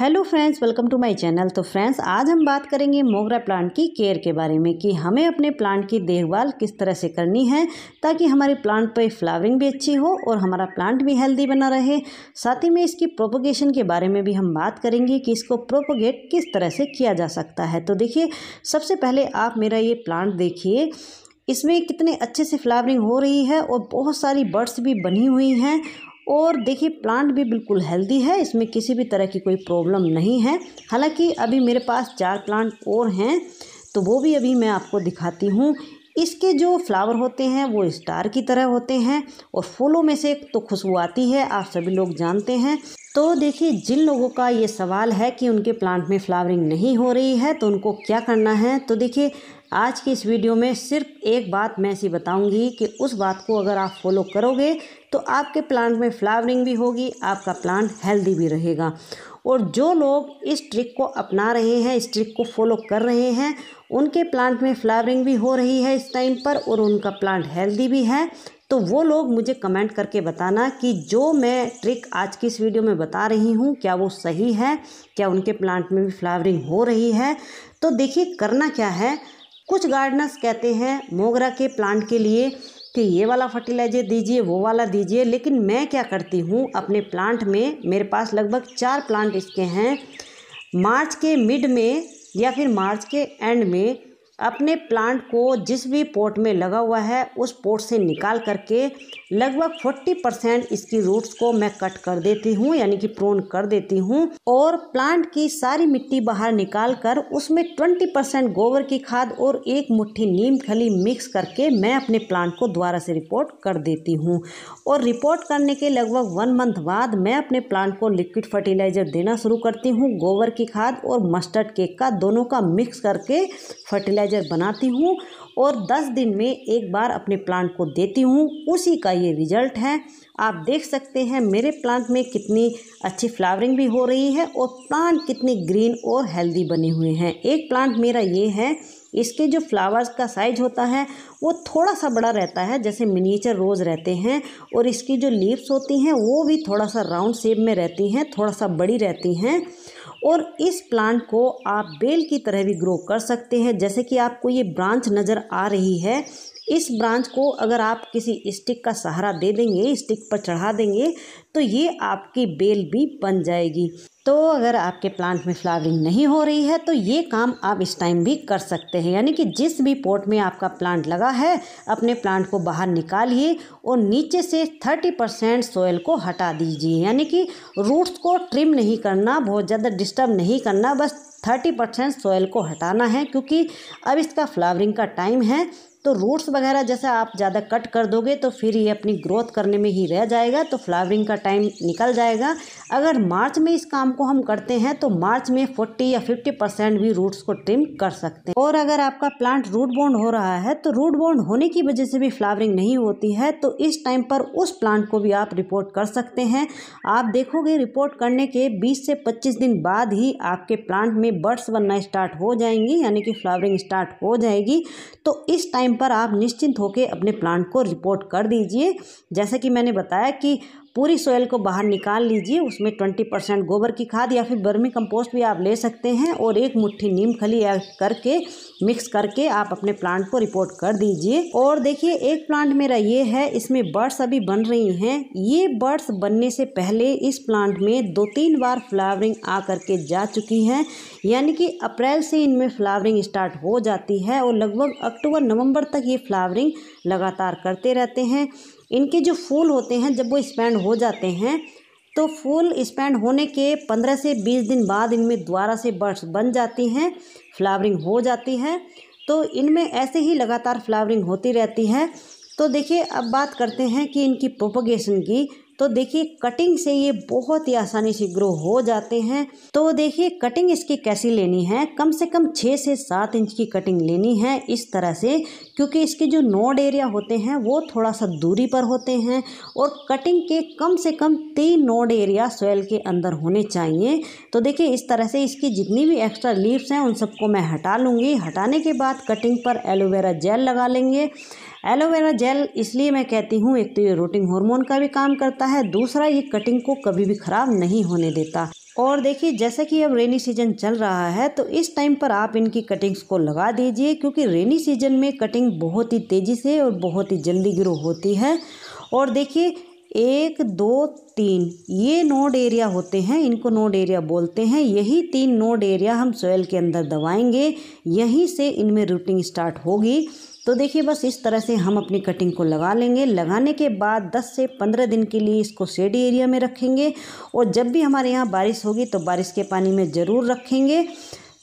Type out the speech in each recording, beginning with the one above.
hello friends welcome to my channel तो friends आज हम बात करेंगे मोगरा प्लांट की केयर के बारे में कि हमें अपने प्लांट की देखभाल किस तरह से करनी है ताकि हमारे प्लांट पर फ्लावरिंग भी अच्छी हो और हमारा प्लांट भी हेल्दी बना रहे साथ ही में इसकी प्रोपोगेशन के बारे में भी हम बात करेंगे कि इसको प्रोपोगेट किस तरह से किया जा सकता है तो देखिए सबसे पहले आप मेरा ये प्लांट देखिए इसमें कितने अच्छे से फ्लावरिंग हो रही है और बहुत सारी बर्ड्स भी बनी हुई हैं और देखिए प्लांट भी बिल्कुल हेल्दी है इसमें किसी भी तरह की कोई प्रॉब्लम नहीं है हालांकि अभी मेरे पास चार प्लांट और हैं तो वो भी अभी मैं आपको दिखाती हूँ इसके जो फ्लावर होते हैं वो स्टार की तरह होते हैं और फूलों में से तो खुशबू आती है आप सभी लोग जानते हैं तो देखिए जिन लोगों का ये सवाल है कि उनके प्लांट में फ्लावरिंग नहीं हो रही है तो उनको क्या करना है तो देखिए आज की इस वीडियो में सिर्फ एक बात मैं ऐसी बताऊंगी कि उस बात को अगर आप फॉलो करोगे तो आपके प्लांट में फ्लावरिंग भी होगी आपका प्लांट हेल्दी भी रहेगा और जो लोग इस ट्रिक को अपना रहे हैं इस ट्रिक को फॉलो कर रहे हैं उनके प्लांट में फ्लावरिंग भी हो रही है इस टाइम पर और उनका प्लांट हेल्दी भी है तो वो लोग मुझे कमेंट करके बताना कि जो मैं ट्रिक आज की इस वीडियो में बता रही हूँ क्या वो सही है क्या उनके प्लांट में भी फ्लावरिंग हो रही है तो देखिए करना क्या है कुछ गार्डनर्स कहते हैं मोगरा के प्लांट के लिए कि ये वाला फर्टिलाइजर दीजिए वो वाला दीजिए लेकिन मैं क्या करती हूँ अपने प्लांट में मेरे पास लगभग चार प्लांट इसके हैं मार्च के मिड में या फिर मार्च के एंड में अपने प्लांट को जिस भी पोर्ट में लगा हुआ है उस पोर्ट से निकाल करके लगभग 40 परसेंट इसकी रूट्स को मैं कट कर देती हूँ यानी कि प्रोन कर देती हूँ और प्लांट की सारी मिट्टी बाहर निकाल कर उसमें 20 परसेंट गोबर की खाद और एक मुट्ठी नीम खली मिक्स करके मैं अपने प्लांट को दोबारा से रिपोर्ट कर देती हूँ और रिपोर्ट करने के लगभग वन मंथ बाद मैं अपने प्लांट को लिक्विड फर्टिलाइज़र देना शुरू करती हूँ गोबर की खाद और मस्टर्ड केक का दोनों का मिक्स करके फर्टिलाइजर फर्टिलाइज़र बनाती हूँ और 10 दिन में एक बार अपने प्लांट को देती हूँ उसी का ये रिजल्ट है आप देख सकते हैं मेरे प्लांट में कितनी अच्छी फ्लावरिंग भी हो रही है और प्लांट कितने ग्रीन और हेल्दी बने हुए हैं एक प्लांट मेरा ये है इसके जो फ्लावर्स का साइज होता है वो थोड़ा सा बड़ा रहता है जैसे मिनीचर रोज़ रहते हैं और इसकी जो लीव्स होती हैं वो भी थोड़ा सा राउंड शेप में रहती हैं थोड़ा सा बड़ी रहती हैं और इस प्लांट को आप बेल की तरह भी ग्रो कर सकते हैं जैसे कि आपको ये ब्रांच नज़र आ रही है इस ब्रांच को अगर आप किसी स्टिक का सहारा दे देंगे स्टिक पर चढ़ा देंगे तो ये आपकी बेल भी बन जाएगी तो अगर आपके प्लांट में फ्लावरिंग नहीं हो रही है तो ये काम आप इस टाइम भी कर सकते हैं यानी कि जिस भी पोर्ट में आपका प्लांट लगा है अपने प्लांट को बाहर निकालिए और नीचे से 30 परसेंट सोयल को हटा दीजिए यानी कि रूट्स को ट्रिम नहीं करना बहुत ज़्यादा डिस्टर्ब नहीं करना बस थर्टी परसेंट सोयल को हटाना है क्योंकि अब इसका फ्लावरिंग का टाइम है तो रूट्स वगैरह जैसे आप ज़्यादा कट कर दोगे तो फिर ये अपनी ग्रोथ करने में ही रह जाएगा तो फ्लावरिंग का टाइम निकल जाएगा अगर मार्च में इस काम को हम करते हैं तो मार्च में 40 या 50 परसेंट भी रूट्स को ट्रिम कर सकते हैं और अगर आपका प्लांट रूट बॉन्ड हो रहा है तो रूट बॉन्ड होने की वजह से भी फ्लावरिंग नहीं होती है तो इस टाइम पर उस प्लांट को भी आप रिपोर्ट कर सकते हैं आप देखोगे रिपोर्ट करने के बीस से पच्चीस दिन बाद ही आपके प्लांट में बर्ड्स बनना स्टार्ट हो जाएंगी यानी कि फ्लावरिंग स्टार्ट हो जाएगी तो इस टाइम टाइम पर आप निश्चिंत होकर अपने प्लांट को रिपोर्ट कर दीजिए जैसा कि मैंने बताया कि पूरी सोयल को बाहर निकाल लीजिए उसमें ट्वेंटी परसेंट गोबर की खाद या फिर बर्मी कंपोस्ट भी आप ले सकते हैं और एक मुट्ठी नीम खली करके मिक्स करके आप अपने प्लांट को रिपोर्ट कर दीजिए और देखिए एक प्लांट मेरा ये है इसमें बर्ड्स अभी बन रही हैं ये बर्ड्स बनने से पहले इस प्लांट में दो तीन बार फ्लावरिंग आ करके जा चुकी हैं यानी कि अप्रैल से इनमें फ्लावरिंग स्टार्ट हो जाती है और लगभग अक्टूबर नवंबर तक ये फ्लावरिंग लगातार करते रहते हैं इनके जो फूल होते हैं जब वो स्पैंड हो जाते हैं तो फूल स्पैंड होने के पंद्रह से बीस दिन बाद इनमें दोबारा से बर्ड्स बन जाती हैं फ्लावरिंग हो जाती है तो इनमें ऐसे ही लगातार फ्लावरिंग होती रहती है तो देखिए अब बात करते हैं कि इनकी प्रोपोगेशन की तो देखिए कटिंग से ये बहुत ही आसानी से ग्रो हो जाते हैं तो देखिए कटिंग इसकी कैसी लेनी है कम से कम छः से सात इंच की कटिंग लेनी है इस तरह से क्योंकि इसके जो नोड एरिया होते हैं वो थोड़ा सा दूरी पर होते हैं और कटिंग के कम से कम तीन नोड एरिया सोयल के अंदर होने चाहिए तो देखिए इस तरह से इसकी जितनी भी एक्स्ट्रा लीव्स हैं उन सबको मैं हटा लूँगी हटाने के बाद कटिंग पर एलोवेरा जेल लगा लेंगे एलोवेरा जेल इसलिए मैं कहती हूँ एक तो ये रूटिंग हार्मोन का भी काम करता है दूसरा ये कटिंग को कभी भी ख़राब नहीं होने देता और देखिए जैसे कि अब रेनी सीजन चल रहा है तो इस टाइम पर आप इनकी कटिंग्स को लगा दीजिए क्योंकि रेनी सीजन में कटिंग बहुत ही तेज़ी से और बहुत ही जल्दी ग्रो होती है और देखिए एक दो तीन ये नोड एरिया होते हैं इनको नोड एरिया बोलते हैं यही तीन नोड एरिया हम सोयल के अंदर दबाएंगे यहीं से इनमें रूटिंग स्टार्ट होगी तो देखिए बस इस तरह से हम अपनी कटिंग को लगा लेंगे लगाने के बाद 10 से 15 दिन के लिए इसको शेडी एरिया में रखेंगे और जब भी हमारे यहाँ बारिश होगी तो बारिश के पानी में ज़रूर रखेंगे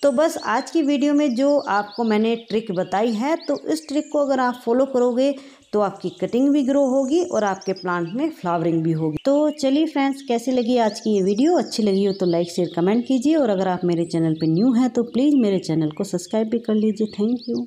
तो बस आज की वीडियो में जो आपको मैंने ट्रिक बताई है तो इस ट्रिक को अगर आप फॉलो करोगे तो आपकी कटिंग भी ग्रो होगी और आपके प्लांट में फ्लावरिंग भी होगी तो चलिए फ्रेंड्स कैसी लगी आज की ये वीडियो अच्छी लगी हो तो लाइक शेयर कमेंट कीजिए और अगर आप मेरे चैनल पर न्यू हैं तो प्लीज़ मेरे चैनल को सब्सक्राइब भी कर लीजिए थैंक यू